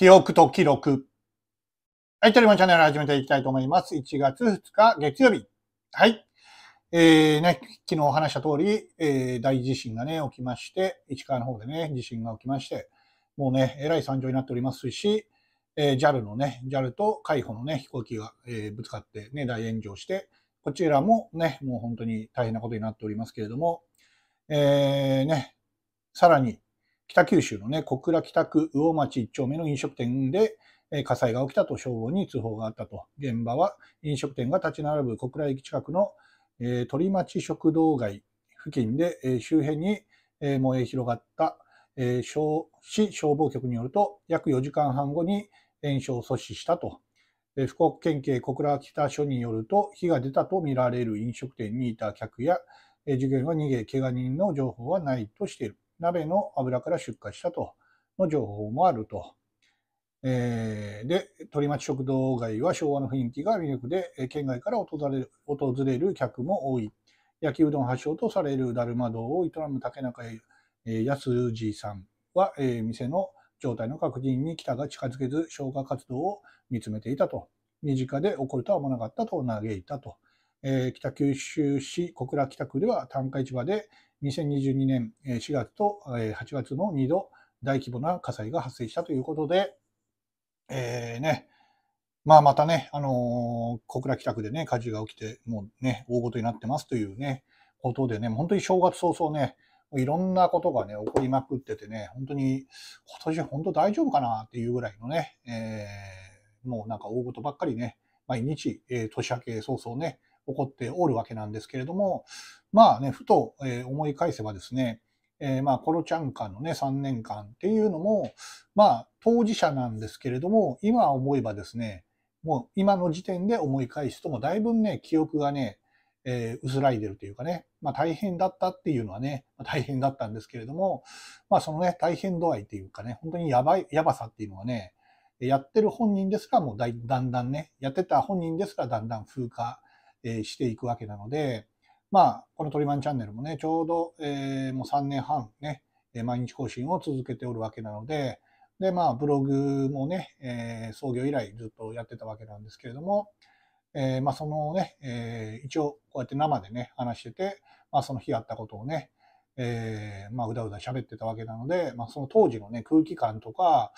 記憶と記録。はい、テレモンチャンネル始めていきたいと思います。1月2日月曜日。はい。えー、ね、昨日お話した通り、えー、大地震がね、起きまして、市川の方でね、地震が起きまして、もうね、えらい惨状になっておりますし、えー、JAL のね、JAL と海保のね、飛行機が、えー、ぶつかってね、大炎上して、こちらもね、もう本当に大変なことになっておりますけれども、えー、ね、さらに、北九州のね、小倉北区魚町1丁目の飲食店で、え火災が起きたと消防に通報があったと。現場は飲食店が立ち並ぶ小倉駅近くの、えー、鳥町食堂街付近で、えー、周辺に、えー、燃え広がった、え消市消防局によると、約4時間半後に延焼を阻止したと。え福岡県警小倉北署によると、火が出たとみられる飲食店にいた客や、え従業員は逃げ、けが人の情報はないとしている。鍋の油から出火したとの情報もあると。えー、で、鳥町食堂街は昭和の雰囲気が魅力で、県外から訪れる訪れる客も多い。焼きうどん発祥とされるだるま堂を営む竹中康次さんは、えー、店の状態の確認に北が近づけず消火活動を見つめていたと。身近で起こるとは思わなかったと嘆いたと。えー、北九州市小倉北区では単価市場で2022年4月と8月の2度大規模な火災が発生したということで、えー、ね、まあまたね、あのー、小倉北区でね、火事が起きて、もうね、大ごとになってますというね、ことでね、本当に正月早々ね、いろんなことがね、起こりまくっててね、本当に、今年本当大丈夫かなっていうぐらいのね、えー、もうなんか大事ばっかりね、毎日、えー、年明け早々ね、起こっておるわけなんですけれども、まあね、ふと、え思い返せばですね、えー、まあ、コロちゃん間のね、3年間っていうのも、まあ、当事者なんですけれども、今思えばですね、もう今の時点で思い返すとも、だいぶね、記憶がね、えー、薄らいでるというかね、まあ、大変だったっていうのはね、まあ、大変だったんですけれども、まあ、そのね、大変度合いというかね、本当にやばい、やばさっていうのはね、やってる本人ですらもうだだんだんね、やってた本人ですらだんだん風化えしていくわけなので、まあ、このトリマンチャンネルもね、ちょうど、えもう3年半ね、毎日更新を続けておるわけなので、で、まあ、ブログもね、え創業以来ずっとやってたわけなんですけれども、えまあ、そのね、え一応こうやって生でね、話してて、まあ、その日あったことをね、えー、まあ、うだうだ喋ってたわけなので、まあ、その当時のね、空気感とか、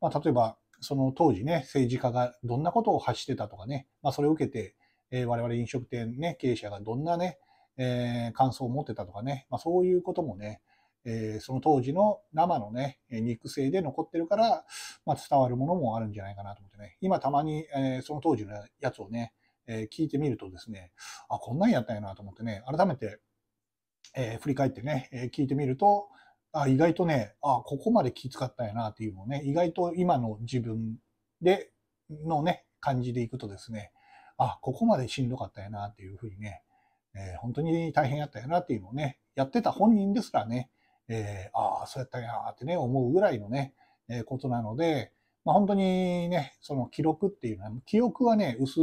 まあ、例えば、その当時ね、政治家がどんなことを発してたとかね、まあ、それを受けて、えー、我々飲食店ね、経営者がどんなね、えー、感想を持ってたとかね、まあ、そういうこともね、えー、その当時の生のね、肉声で残ってるから、まあ、伝わるものもあるんじゃないかなと思ってね、今たまに、えー、その当時のやつをね、えー、聞いてみるとですね、あ、こんなんやったんやなと思ってね、改めて、え振り返ってね、え聞いてみると、あ、意外とね、あ、ここまで気遣ったんやなっていうのをね、意外と今の自分でのね、感じでいくとですね、あ、ここまでしんどかったよなっていうふうにね、えー、本当に大変やったよなっていうのをね、やってた本人ですらね、えー、ああ、そうやったんやってね、思うぐらいのね、えー、ことなので、まあ、本当にね、その記録っていうのは、記憶はね、薄、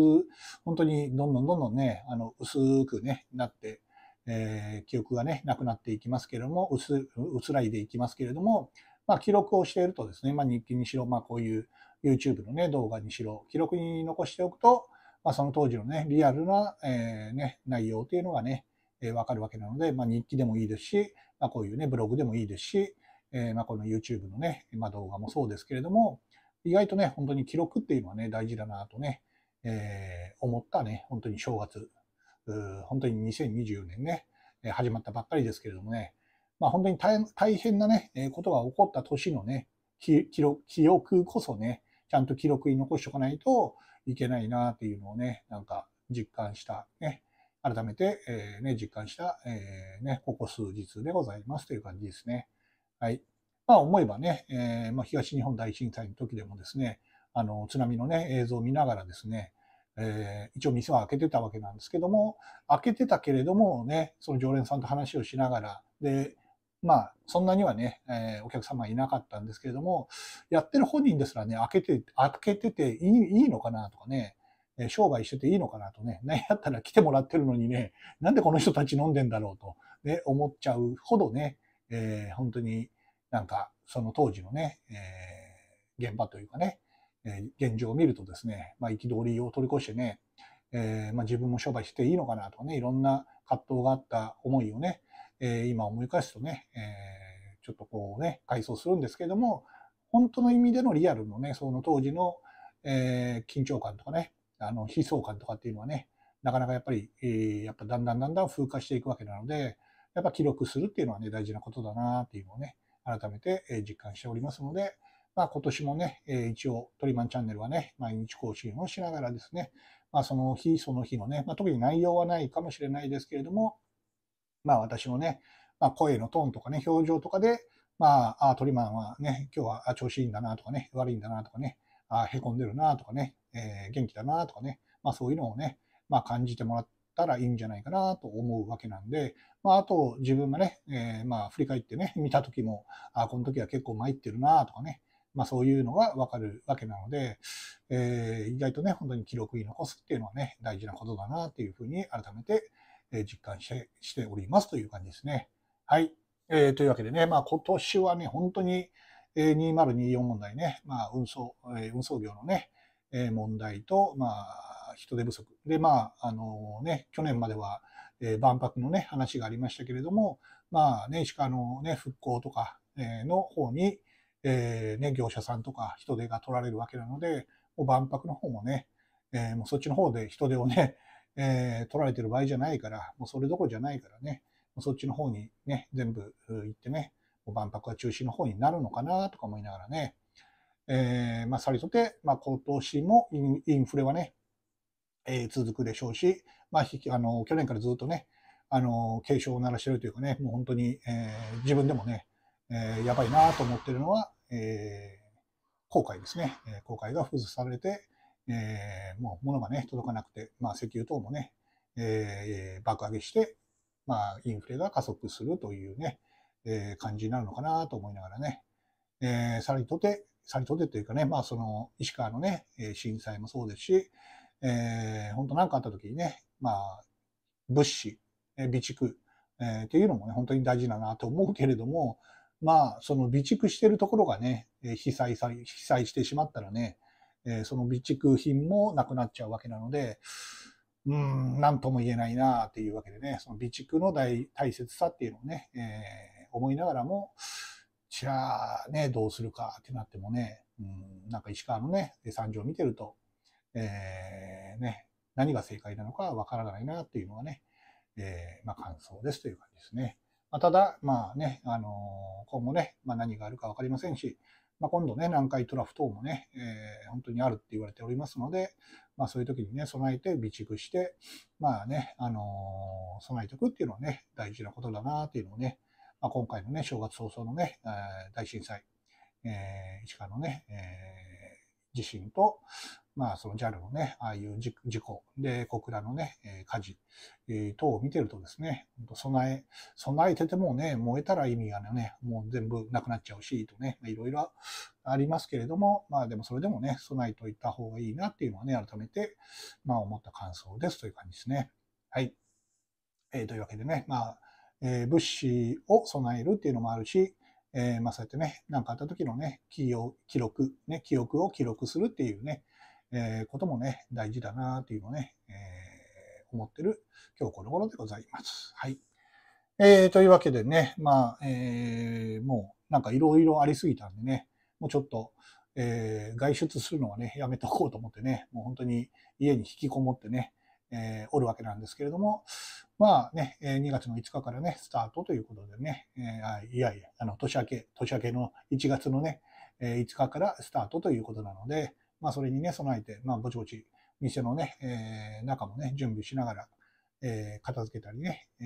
本当にどんどんどんどんね、あの、薄くね、なって、えー、記憶がね、なくなっていきますけれども、薄、薄らいでいきますけれども、まあ、記録をしているとですね、まあ、日記にしろ、まあ、こういう YouTube のね、動画にしろ、記録に残しておくと、まあ、その当時のね、リアルな、えー、ね、内容というのがね、えー、わかるわけなので、まあ、日記でもいいですし、まあ、こういうね、ブログでもいいですし、えー、まあ、この YouTube のね、まあ、動画もそうですけれども、意外とね、本当に記録っていうのはね、大事だなとね、えー、思ったね、本当に正月、本当に2024年ね、始まったばっかりですけれどもね、まあ、本当に大変なね、えことが起こった年のね、記記録記憶こそね、ちゃんと記録に残しておかないと、いけないなっていうのをね、なんか実感した、ね、改めて、えー、ね、実感した、えー、ね、ここ数日でございますという感じですね。はい。まあ思えばね、えー、まあ、東日本大震災の時でもですね、あの、津波のね、映像を見ながらですね、えー、一応店は開けてたわけなんですけども、開けてたけれどもね、その常連さんと話をしながら、で、まあ、そんなにはね、えー、お客様いなかったんですけれども、やってる本人ですらね、開けて、開けてていいいいのかなとかね、えー、商売してていいのかなとね、何やったら来てもらってるのにね、なんでこの人たち飲んでんだろうと、ね、思っちゃうほどね、えー、本当になんか、その当時のね、えー、現場というかね、えー、現状を見るとですね、まあ、憤りを取り越してね、えーまあ、自分も商売していいのかなとかね、いろんな葛藤があった思いをね、えー、今思い返すとね、えー、ちょっとこうね、回想するんですけれども、本当の意味でのリアルのね、その当時の、えー、緊張感とかね、あの、悲壮感とかっていうのはね、なかなかやっぱり、えー、やっぱだんだんだんだん風化していくわけなので、やっぱ記録するっていうのはね、大事なことだなっていうのをね、改めて実感しておりますので、まあ今年もね、一応、トリマンチャンネルはね、毎日更新をしながらですね、まあその日その日のね、まあ特に内容はないかもしれないですけれども、まあ私のね、まあ、声のトーンとかね、表情とかで、まあ、あトリマンはね、今日は調子いいんだなとかね、悪いんだなとかね、あへこんでるなとかね、えー、元気だなとかね、まあそういうのをね、まあ感じてもらったらいいんじゃないかなと思うわけなんで、まああと自分がね、えー、まあ振り返ってね、見た時も、あこの時は結構参ってるなとかね、まあそういうのがわかるわけなので、えー、意外とね、本当に記録に残すっていうのはね、大事なことだなっていうふうに改めて実感してしておりますという感じですね。はい。えー、というわけでね、まあ今年はね、本当に、2024問題ね、まあ運送、え運送業のね、え問題と、まあ人手不足。で、まあ、あのね、去年までは、え万博のね、話がありましたけれども、まあね、石川のね、復興とか、えの方に、えー、ね、業者さんとか人手が取られるわけなので、もう万博の方もね、えー、もうそっちの方で人手をね、えー、取られてる場合じゃないから、もうそれどころじゃないからね、もうそっちの方にね、全部行ってね、万博は中止の方になるのかなとか思いながらね、えー、まあ、さりとて、まあ、今年もインフレはね、えー、続くでしょうし、まあ、あの去年からずっとね、あの警鐘を鳴らしてるというかね、もう本当に、えー、自分でもね、えやばいなと思ってるのは、え後悔ですね、え後悔が封鎖されて、えー、もう物がね、届かなくて、まあ、石油等もね、えー、爆上げして、まあ、インフレが加速するというね、えー、感じになるのかなと思いながらね、えー、さらにとて、さらにとてというかね、まあ、その、石川のね、震災もそうですし、えー、本当何かあった時にね、まあ、物資、えー、備蓄、えー、っていうのもね、本当に大事だなと思うけれども、まあ、その備蓄してるところがね、被災さ、被災してしまったらね、えー、その備蓄品もなくなっちゃうわけなので、うん、なんとも言えないなっていうわけでね、その備蓄の大大切さっていうのをね、えー、思いながらも、じゃあね、どうするかってなってもね、うん、なんか石川のね、惨状を見てると、えー、ね、何が正解なのかわからないなっていうのはね、えー、まあ、感想ですという感じですね。まあ、ただ、まあね、あのー、今後ね、まあ、何があるか分かりませんし、まあ、今度ね、南海トラフ等もね、えー、本当にあるって言われておりますので、まあ、そういう時にね、備えて備蓄して、まあね、あのー、備えておくっていうのはね、大事なことだなっていうのをね、まあ、今回のね、正月早々のね、大震災、えー、石川のね、えー、地震と、まあ、その JAL のね、ああいう事故、で、小倉のね、火事、等を見てるとですね、備え、備えててもね、燃えたら意味がね、もう全部なくなっちゃうし、とね、いろいろありますけれども、まあでもそれでもね、備えといた方がいいなっていうのはね、改めて、まあ思った感想ですという感じですね。はい。えー、というわけでね、まあ、えー、物資を備えるっていうのもあるし、えー、まあそうやってね、何かあった時のね、記憶、記録、ね、記憶を記録するっていうね、えー、こともね、大事だなというのをね、えー、思ってる今日この頃でございます。はい。えー、というわけでね、まあ、えー、もうなんかいろいろありすぎたんでね、もうちょっと、えー、外出するのはね、やめとこうと思ってね、もう本当に家に引きこもってね、えー、おるわけなんですけれども、まあね、2月の5日からね、スタートということでね、えー、いやいや、あの、年明け、年明けの1月のね、5日からスタートということなので、まあ、それにね、備えて、まあ、ぼちぼち、店のね、えー、中もね、準備しながら、えー、片付けたりね、え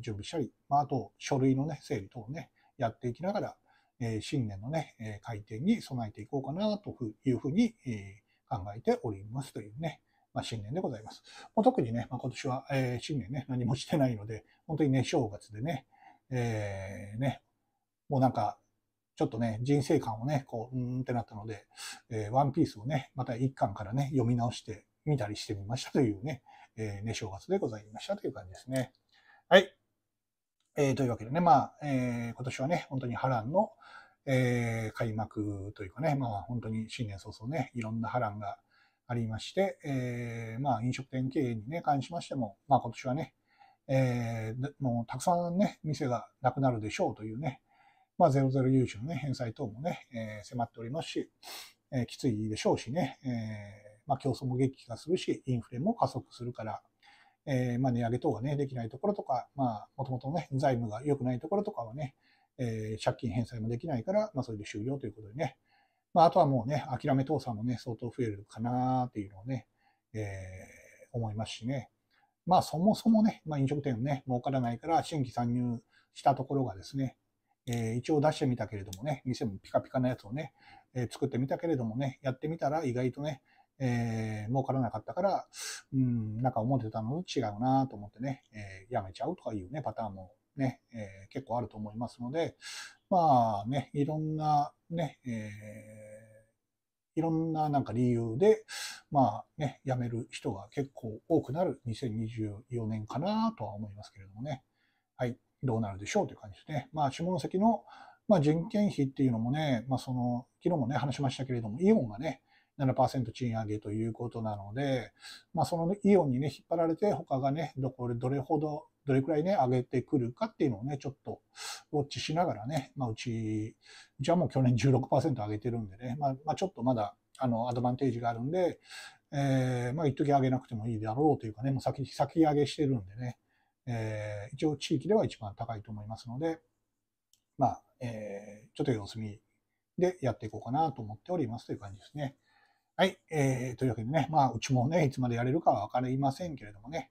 ー、準備したり、まあ、あと、書類のね、整理等をね、やっていきながら、えー、新年のね、えー、開店に備えていこうかな、というふうに、えー、考えておりますというね、まあ、新年でございます。もう特にね、まあ、今年は、えー、新年ね、何もしてないので、本当にね、正月でね、えー、ね、もうなんか、ちょっとね、人生観をね、こう、うーんってなったので、えー、ワンピースをね、また一巻からね、読み直してみたりしてみました というね、えー、ね、正月でございましたという感じですね。はい。えー、というわけでね、まあ、えー、今年はね、本当に波乱の、えー、開幕というかね、まあ、本当に新年早々ね、いろんな波乱がありまして、えー、まあ、飲食店経営にね、関しましても、まあ、今年はね、えー、もうたくさんね、店がなくなるでしょうというね、まあ、ゼロ融資のね、返済等もね、え迫っておりますし、えきついでしょうしね、えまあ、競争も激化するし、インフレも加速するから、えまあ、値上げ等がね、できないところとか、まあ、もともとね、財務が良くないところとかはね、え借金返済もできないから、まあ、それで終了ということでね、まあ、あとはもうね、諦め倒産もね、相当増えるかなっていうのをね、え思いますしね。まあ、そもそもね、まあ、飲食店ね、儲からないから、新規参入したところがですね、えー、一応出してみたけれどもね、店もピカピカなやつをね、えー、作ってみたけれどもね、やってみたら意外とね、えー、儲からなかったから、うん、なんか思ってたのと違うなと思ってね、えー、やめちゃうとかいうね、パターンもね、えー、結構あると思いますので、まあね、いろんなね、えー、いろんななんか理由で、まあね、辞める人が結構多くなる2024年かなとは思いますけれどもね。はい。どうなるでしょうという感じですね。まあ、下関の、まあ、人件費っていうのもね、まあ、その、昨日もね、話しましたけれども、イオンがね、7%賃上げということなので、まあ、そのイオンにね、引っ張られて、他がね、どこ、どれほど、どれくらいね、上げてくるかっていうのをね、ちょっとウォッチしながらね、まあ、うち、うちはもう去年16%上げてるんでね、まあ、まあ、ちょっとまだ、あの、アドバンテージがあるんで、えー、まあ、一時上げなくてもいいだろうというかね、もう先、先上げしてるんでね、えー、一応地域では一番高いと思いますので、まあ、えー、ちょっと様子見でやっていこうかなと思っておりますという感じですね。はい。えー、というわけでね、まあ、うちもね、いつまでやれるかはわかりませんけれどもね、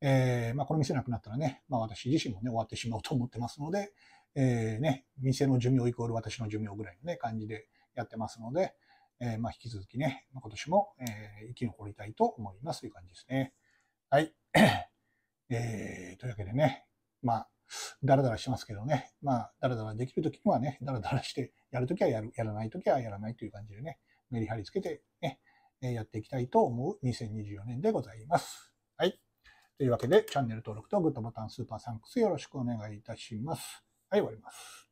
えー、まあ、この店なくなったらね、まあ、私自身もね、終わってしまうと思ってますので、えー、ね、店の寿命イコール私の寿命ぐらいのね、感じでやってますので、えー、まあ、引き続きね、今年も、えー、生き残りたいと思いますという感じですね。はい。えー、というわけでね、まあ、だらだらしますけどね、まあ、だらだらできるときにはね、だらだらして、やるときはやる、やらないときはやらないという感じでね、メリハリつけてね、やっていきたいと思う2024年でございます。はい。というわけで、チャンネル登録とグッドボタン、スーパーサンクスよろしくお願いいたします。はい、終わります。